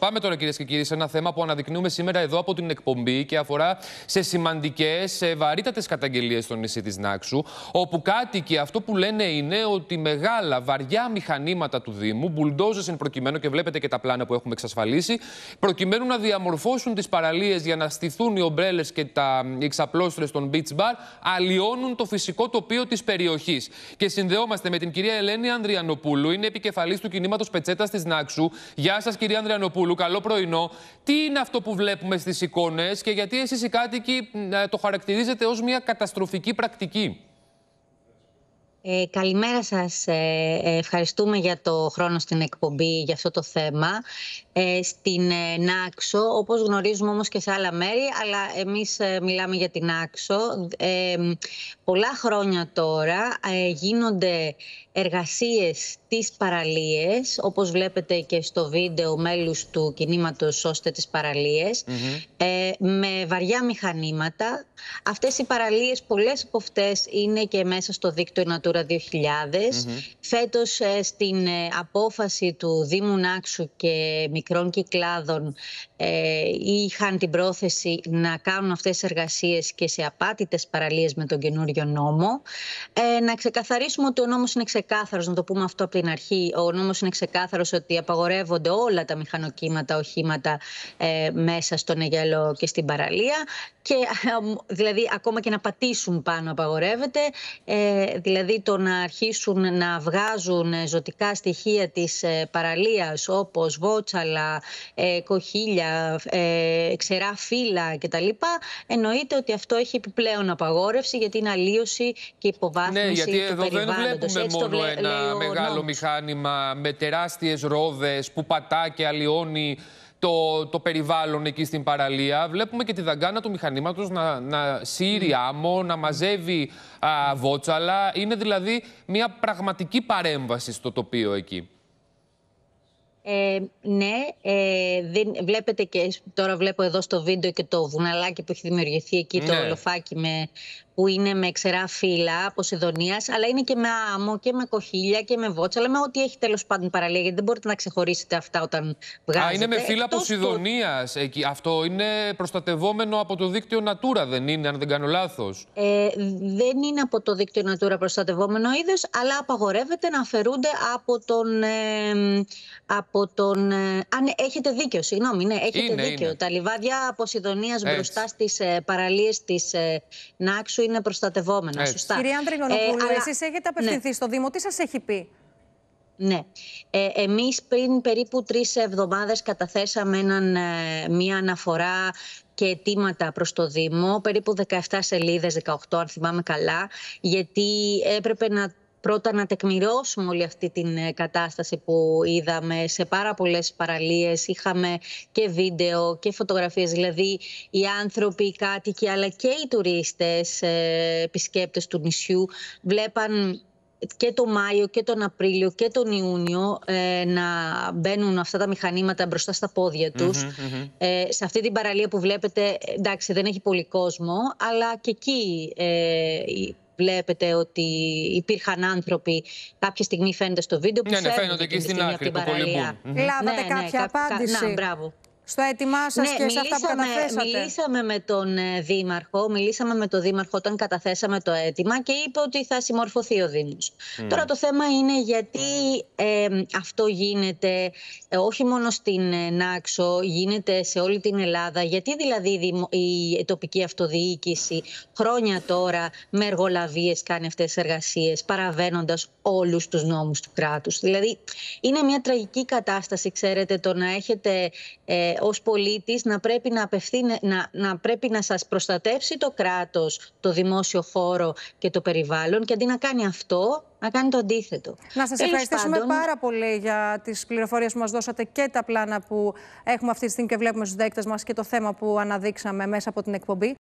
Πάμε τώρα, κυρίες και κύριοι, σε ένα θέμα που αναδεικνύουμε σήμερα εδώ από την εκπομπή και αφορά σε σημαντικές, σε βαρύτατες καταγγελίες στο νησί της Νάξου. Όπου κάτοικοι αυτό που λένε είναι ότι μεγάλα βαριά μηχανήματα του Δήμου, μπουλντόζε εν προκειμένου και βλέπετε και τα πλάνα που έχουμε εξασφαλίσει, προκειμένου να διαμορφώσουν τις παραλίες για να στηθούν οι ομπρέλες και τα εξαπλώστρε των beach bar, αλλοιώνουν το φυσικό τοπίο της περιοχής. Και συνδεόμαστε με την κυρία Ελένη Ανδριανοπούλου, είναι επικεφαλής του κινήματος Πετσέτας της Νάξου. Γεια σας, κυρία Ανδριανοπούλου που καλό πρωινό. Τι είναι αυτό που βλέπουμε στις εικόνες και γιατί εσείς οι κάτοικοι ε, το χαρακτηρίζετε ως μια καταστροφική πρακτική. Ε, καλημέρα σας. Ε, ε, ευχαριστούμε για το χρόνο στην εκπομπή για αυτό το θέμα. Ε, στην Νάξο, όπως γνωρίζουμε όμως και σε άλλα μέρη, αλλά εμείς μιλάμε για την Νάξο. Πολλά χρόνια τώρα γίνονται εργασίες στις παραλίες, όπως βλέπετε και στο βίντεο μέλους του κινήματος «Σώστε τις παραλιες mm-hmm. με βαριά μηχανήματα. Αυτές οι παραλίες, πολλές από αυτές είναι και μέσα στο δίκτυο Natura Natura 2000. mm Φέτος ε, στην ε, απόφαση του Δήμου Νάξου και μικρών κυκλάδων ε, είχαν την πρόθεση να κάνουν αυτές τις εργασίες και σε απάτητες παραλίες με τον καινούριο νόμο. να ξεκαθαρίσουμε ότι ο νόμος είναι ξεκάθαρος, να το πούμε αυτό από την αρχή. Ο νόμος είναι ξεκάθαρος ότι απαγορεύονται όλα τα μηχανοκύματα, οχήματα μέσα στον Αιγαλό και στην παραλία. Και, δηλαδή ακόμα και να πατήσουν πάνω απαγορεύεται. δηλαδή το να αρχίσουν να βγάζουν ε, ζωτικά στοιχεία της ε, παραλίας όπως βότσαλα, ε, κοχύλια, ξερά φύλλα κτλ. Εννοείται ότι αυτό έχει επιπλέον απαγόρευση γιατί είναι αλλίωση και υποβάθμιση ναι, γιατί εδώ δεν βλέπουμε Έτσι μόνο ένα μεγάλο μηχάνημα με τεράστιες ρόδες που πατά και αλλοιώνει το, το περιβάλλον εκεί στην παραλία. Βλέπουμε και τη δαγκάνα του μηχανήματος να, να σύρει άμμο, να μαζεύει βότσαλα. Είναι δηλαδή μια πραγματική παρέμβαση στο τοπίο εκεί. Ε, ναι, ε, βλέπετε και τώρα βλέπω εδώ στο βίντεο και το βουναλάκι που έχει δημιουργηθεί εκεί, το ναι. λοφάκι με που είναι με ξερά φύλλα Ποσειδονία, αλλά είναι και με άμμο και με κοχύλια και με βότσα, αλλά με ό,τι έχει τέλος πάντων παραλία, γιατί δεν μπορείτε να ξεχωρίσετε αυτά όταν βγάζετε. Α, είναι με φύλλα Ποσειδονία. Που... Αυτό είναι προστατευόμενο από το δίκτυο Natura, δεν είναι, αν δεν κάνω λάθος. Ε, δεν είναι από το δίκτυο Natura προστατευόμενο είδος, αλλά απαγορεύεται να αφαιρούνται από τον. Ε, από τον ε, αν έχετε δίκιο, συγγνώμη, ναι, έχετε είναι, δίκιο. Τα λιβάδια Ποσειδονία μπροστά στις ε, παραλίες της ε, Νάξου είναι προστατευόμενα. Σωστά. Κυρία Ανδρινονοπούλου, ε, εσείς έχετε απευθυνθεί ναι. στο Δήμο. Τι σας έχει πει. Ναι. Ε, εμείς πριν περίπου τρεις εβδομάδες καταθέσαμε έναν, ε, μία αναφορά και αιτήματα προς το Δήμο, περίπου 17 σελίδες, 18 αν θυμάμαι καλά, γιατί έπρεπε να πρώτα να τεκμηρώσουμε όλη αυτή την ε, κατάσταση που είδαμε σε πάρα πολλές παραλίες. Είχαμε και βίντεο και φωτογραφίες, δηλαδή οι άνθρωποι, οι κάτοικοι, αλλά και οι τουρίστες, ε, επισκέπτες του νησιού, βλέπαν και το Μάιο και τον Απρίλιο και τον Ιούνιο ε, να μπαίνουν αυτά τα μηχανήματα μπροστά στα πόδια τους. σε αυτή την παραλία που βλέπετε, εντάξει δεν έχει πολύ κόσμο, αλλά και εκεί βλέπετε ότι υπήρχαν άνθρωποι κάποια στιγμή φαίνεται στο βίντεο που ναι, ναι, φαίνονται και στην άκρη του κολυμπού. Λάβατε ναι, ναι, κάποια απάντηση. Να, μπράβο στο αίτημά σας ναι, και σε αυτά που καταθέσατε. Μιλήσαμε με τον ε, Δήμαρχο, μιλήσαμε με τον Δήμαρχο όταν καταθέσαμε το αίτημα και είπε ότι θα συμμορφωθεί ο Δήμος. Τώρα το θέμα είναι γιατί αυτό γίνεται ε, όχι μόνο στην ε, Νάξο, γίνεται σε όλη την Ελλάδα. Γιατί δηλαδή η, τοπική αυτοδιοίκηση χρόνια τώρα με εργολαβίες κάνει αυτές τις εργασίες, παραβαίνοντας όλους τους νόμους του κράτους. Δηλαδή είναι μια τραγική κατάσταση, ξέρετε, το να έχετε. Ε, ως πολίτης να πρέπει να, απευθύνε, να, να πρέπει να σας προστατεύσει το κράτος, το δημόσιο χώρο και το περιβάλλον και αντί να κάνει αυτό, να κάνει το αντίθετο. Να σας ευχαριστήσουμε πάρα πολύ για τις πληροφορίες που μας δώσατε και τα πλάνα που έχουμε αυτή τη στιγμή και βλέπουμε στους δέκτες μας και το θέμα που αναδείξαμε μέσα από την εκπομπή.